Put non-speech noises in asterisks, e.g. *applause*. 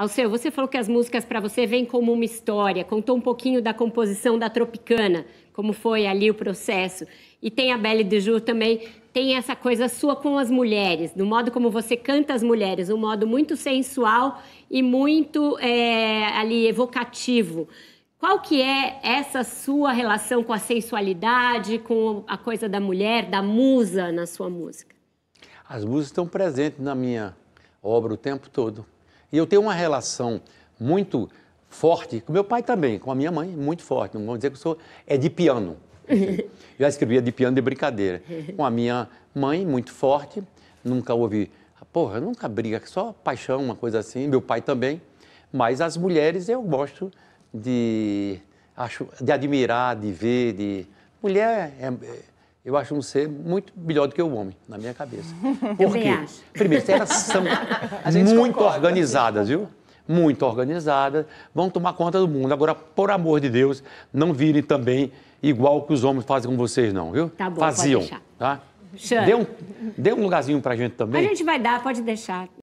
Alceu, você falou que as músicas para você vêm como uma história, contou um pouquinho da composição da Tropicana, como foi ali o processo. E tem a Belle de Jour também, tem essa coisa sua com as mulheres, do modo como você canta as mulheres, um modo muito sensual e muito é, ali evocativo. Qual que é essa sua relação com a sensualidade, com a coisa da mulher, da musa na sua música? As musas estão presentes na minha obra o tempo todo. E eu tenho uma relação muito forte, com meu pai também, com a minha mãe, muito forte. Não vamos dizer que eu sou é de piano. *laughs* Eu escrevia de piano de brincadeira. Com a minha mãe, muito forte, nunca houve, porra, nunca briga, só paixão, uma coisa assim. Meu pai também. Mas as mulheres eu gosto de, acho, de admirar, de ver, de... Mulher é, é eu acho um ser muito melhor do que o homem, na minha cabeça. *laughs* Por quê? Primeiro, elas *laughs* são muito concorda, organizadas, viu? Muito organizadas, vão tomar conta do mundo. Agora, por amor de Deus, não virem também igual que os homens fazem com vocês, não, viu? Tá bom, Faziam, tá? Dê um, dê um lugarzinho pra gente também. A gente vai dar, pode deixar.